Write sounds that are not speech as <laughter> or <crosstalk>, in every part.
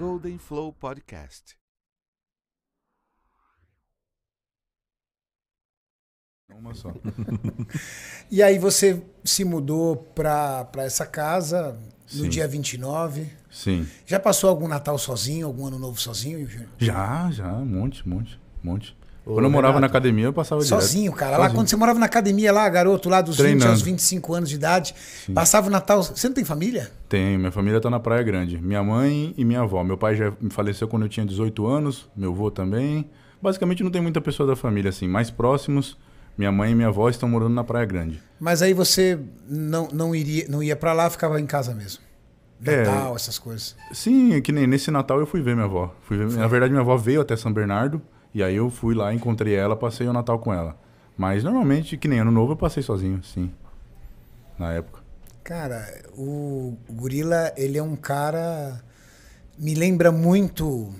Golden Flow Podcast. Uma só. <laughs> e aí você se mudou para essa casa Sim. no dia 29. Sim. Já passou algum Natal sozinho, algum Ano Novo sozinho? Já, já, um monte, um monte, um monte. Quando eu morava na academia, eu passava direto. Sozinho, cara. Sozinho. quando você morava na academia, lá, garoto, lá dos Treinando. 20 aos 25 anos de idade, Sim. passava o Natal. Você não tem família? Tenho, minha família está na Praia Grande. Minha mãe e minha avó. Meu pai já me faleceu quando eu tinha 18 anos, meu avô também. Basicamente não tem muita pessoa da família, assim, mais próximos. Minha mãe e minha avó estão morando na Praia Grande. Mas aí você não, não, iria, não ia para lá, ficava em casa mesmo? É. Natal, é, essas coisas. Sim, é que nem nesse Natal eu fui ver minha avó. Ver, na verdade, minha avó veio até São Bernardo. E aí eu fui lá, encontrei ela, passei o Natal com ela. Mas normalmente, que nem ano novo, eu passei sozinho, sim. Na época. Cara, o Gorila, ele é um cara. Me lembra muito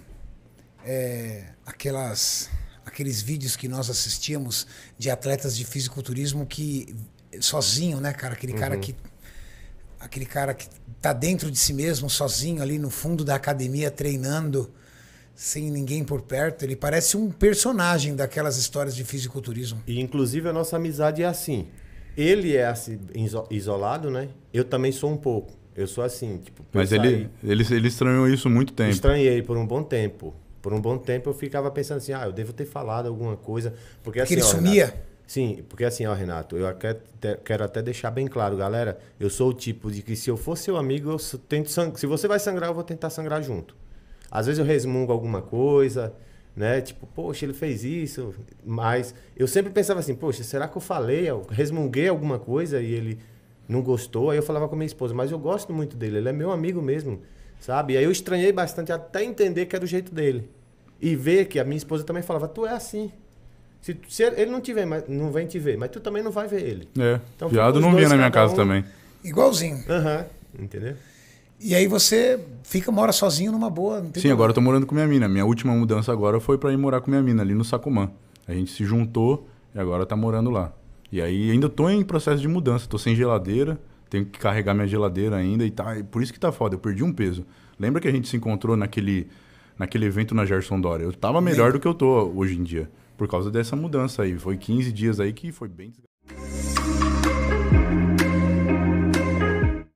é, aquelas, aqueles vídeos que nós assistíamos de atletas de fisiculturismo que. sozinho, né, cara? Aquele uhum. cara que. Aquele cara que tá dentro de si mesmo, sozinho ali no fundo da academia treinando sem ninguém por perto, ele parece um personagem daquelas histórias de fisiculturismo. E inclusive a nossa amizade é assim. Ele é assim, isolado, né? Eu também sou um pouco. Eu sou assim, tipo. Mas ele, ele, ele estranhou isso muito tempo. Estranhei por um bom tempo. Por um bom tempo eu ficava pensando assim, ah, eu devo ter falado alguma coisa. Porque, porque assim, ele ó, sumia. Renato, sim, porque assim, ó, Renato, eu quero até deixar bem claro, galera, eu sou o tipo de que se eu for seu amigo, eu tento sangrar. Se você vai sangrar, eu vou tentar sangrar junto. Às vezes eu resmungo alguma coisa, né? Tipo, poxa, ele fez isso, mas eu sempre pensava assim, poxa, será que eu falei, eu resmunguei alguma coisa e ele não gostou? Aí eu falava com minha esposa, mas eu gosto muito dele, ele é meu amigo mesmo, sabe? E aí eu estranhei bastante até entender que era o jeito dele. E ver que a minha esposa também falava, tu é assim. Se, se ele não, tiver, mas, não vem te ver, mas tu também não vai ver ele. É, então, viado não vinha na minha casa um... também. Igualzinho. Aham, uhum, entendeu? E aí você fica, mora sozinho numa boa. Sim, problema. agora eu tô morando com minha mina. Minha última mudança agora foi para ir morar com minha mina ali no Sacumã. A gente se juntou e agora tá morando lá. E aí ainda tô em processo de mudança, tô sem geladeira, tenho que carregar minha geladeira ainda e tá. por isso que tá foda, eu perdi um peso. Lembra que a gente se encontrou naquele, naquele evento na Gerson Dória? Eu tava melhor Lembra? do que eu tô hoje em dia, por causa dessa mudança aí. Foi 15 dias aí que foi bem